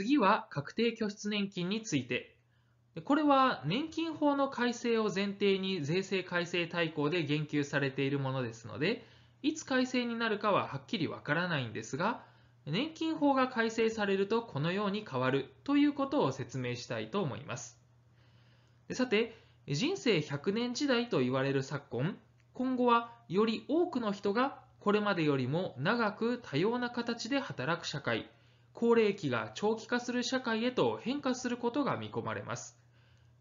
次は確定拠出年金について。これは年金法の改正を前提に税制改正大綱で言及されているものですので、いつ改正になるかははっきりわからないんですが、年金法が改正されるとこのように変わるということを説明したいと思います。さて、人生100年時代と言われる昨今、今後はより多くの人がこれまでよりも長く多様な形で働く社会高齢期が長期化する社会へと変化することが見込まれます。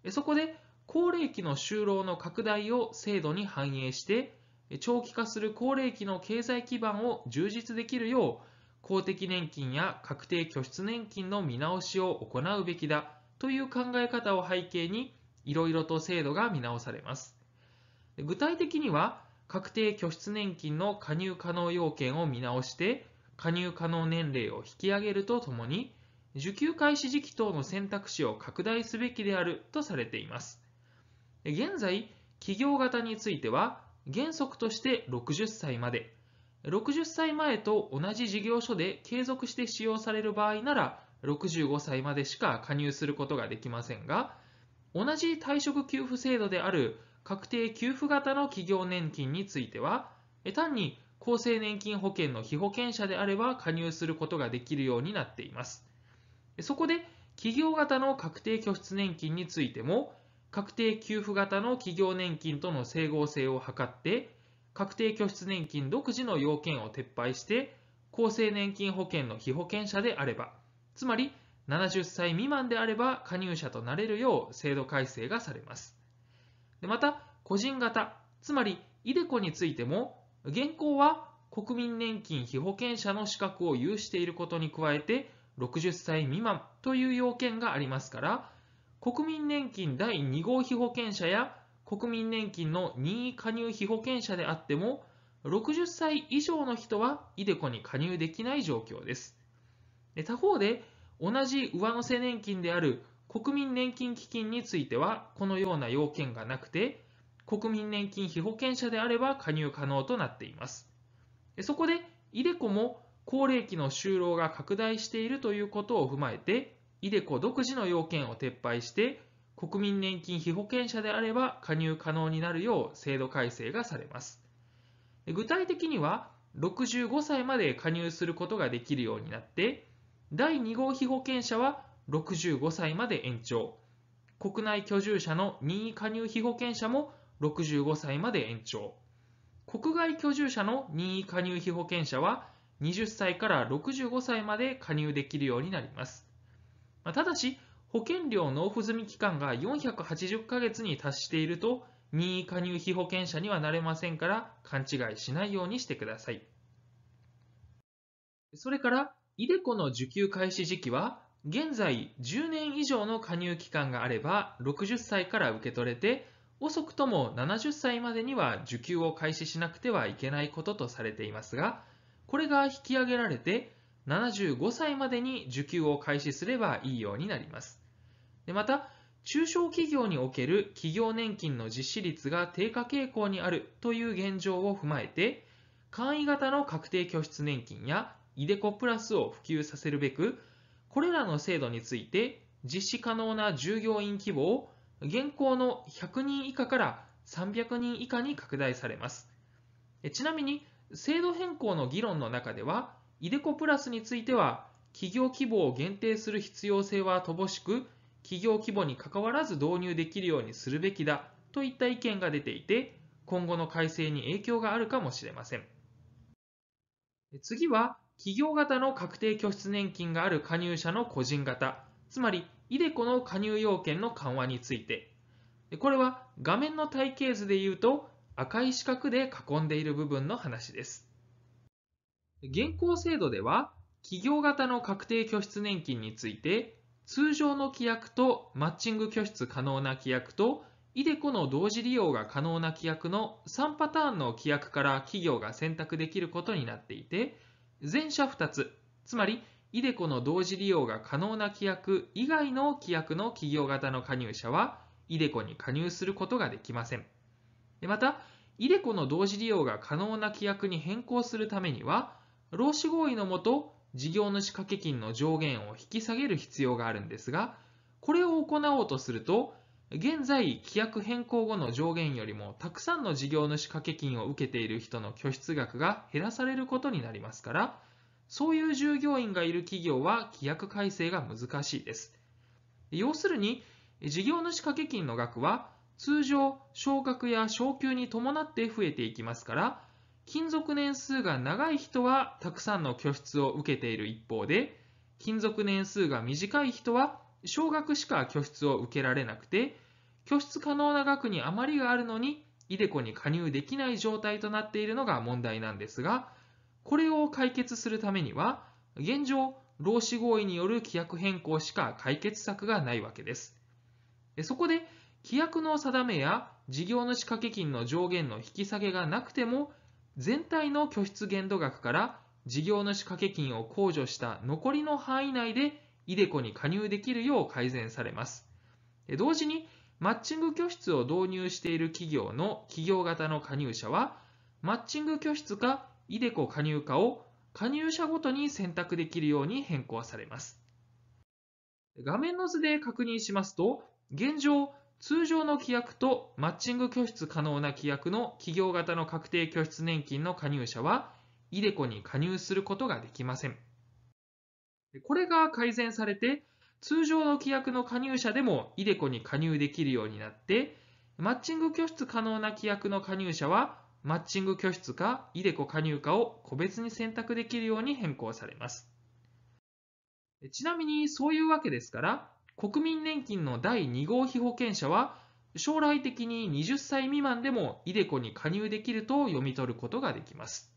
そこで、高齢期の就労の拡大を制度に反映して、長期化する高齢期の経済基盤を充実できるよう、公的年金や確定拠出年金の見直しを行うべきだという考え方を背景に、いろいろと制度が見直されます。具体的には、確定拠出年金の加入可能要件を見直して、加入可能年齢を引き上げるとともに、受給開始時期等の選択肢を拡大すべきであるとされています。現在、企業型については、原則として60歳まで、60歳前と同じ事業所で継続して使用される場合なら、65歳までしか加入することができませんが、同じ退職給付制度である確定給付型の企業年金については、単に厚生年金保険の被保険者であれば加入することができるようになっています。そこで、企業型の確定拠出年金についても、確定給付型の企業年金との整合性を図って、確定拠出年金独自の要件を撤廃して、厚生年金保険の被保険者であれば、つまり70歳未満であれば加入者となれるよう制度改正がされます。また、個人型、つまりイデコについても、現行は国民年金被保険者の資格を有していることに加えて60歳未満という要件がありますから国民年金第2号被保険者や国民年金の任意加入被保険者であっても60歳以上の人は ideco に加入できない状況です他方で同じ上乗せ年金である国民年金基金についてはこのような要件がなくて国民年金被保険者であれば加入可能となっています。そこで、イデコも高齢期の就労が拡大しているということを踏まえて、イデコ独自の要件を撤廃して、国民年金被保険者であれば加入可能になるよう制度改正がされます。具体的には、65歳まで加入することができるようになって、第2号被保険者は65歳まで延長、国内居住者の任意加入被保険者も65歳まで延長。国外居住者の任意加入被保険者は20歳から65歳まで加入できるようになります。ただし、保険料納付済み期間が480ヶ月に達していると、任意加入被保険者にはなれませんから勘違いしないようにしてください。それから、イデコの受給開始時期は、現在10年以上の加入期間があれば60歳から受け取れて、遅くとも70歳までには受給を開始しなくてはいけないこととされていますが、これが引き上げられて、75歳までに受給を開始すればいいようになります。でまた、中小企業における企業年金の実施率が低下傾向にあるという現状を踏まえて、簡易型の確定拠出年金やイデコプラスを普及させるべく、これらの制度について実施可能な従業員規模を現行の100人以下から300人以下に拡大されます。ちなみに、制度変更の議論の中では、イデコプラスについては、企業規模を限定する必要性は乏しく、企業規模にかかわらず導入できるようにするべきだといった意見が出ていて、今後の改正に影響があるかもしれません。次は、企業型の確定拠出年金がある加入者の個人型、つまり ideco の加入要件の緩和について、これは画面の体系図で言うと赤い四角で囲んでいる部分の話です。現行制度では企業型の確定拠出年金について通常の規約とマッチング拠出可能な規約と ideco の同時利用が可能な規約の3パターンの規約から企業が選択できることになっていて前者2つつまりイデコの同時利用が可能な規約以外の規約の企業型の加入者は、イデコに加入することができません。でまた、イデコの同時利用が可能な規約に変更するためには、労使合意のもと、事業主掛金の上限を引き下げる必要があるんですが、これを行おうとすると、現在、規約変更後の上限よりもたくさんの事業主掛金を受けている人の拠出額が減らされることになりますから、そういう従業員がいる企業は規約改正が難しいです。要するに、事業主掛金の額は通常昇格や昇給に伴って増えていきますから、勤続年数が長い人はたくさんの拠出を受けている一方で、勤続年数が短い人は少額しか拠出を受けられなくて、拠出可能な額に余りがあるのに、イデコに加入できない状態となっているのが問題なんですが、これを解決するためには、現状、労使合意による規約変更しか解決策がないわけです。そこで、規約の定めや事業主掛け金の上限の引き下げがなくても、全体の拠出限度額から事業主掛け金を控除した残りの範囲内で、イデコに加入できるよう改善されます。同時に、マッチング拠出を導入している企業の企業型の加入者は、マッチング拠出か ideco 加入化を加入者ごとに選択できるように変更されます。画面の図で確認しますと、現状、通常の規約とマッチング拠出可能な規約の企業型の確定拠出年金の加入者は、ideco に加入することができません。これが改善されて、通常の規約の加入者でも ideco に加入できるようになって、マッチング拠出可能な規約の加入者はマッチング拠出か ideco 加入かを個別に選択できるように変更されます。ちなみにそういうわけですから、国民年金の第2号被保険者は、将来的に20歳未満でも ideco に加入できると読み取ることができます。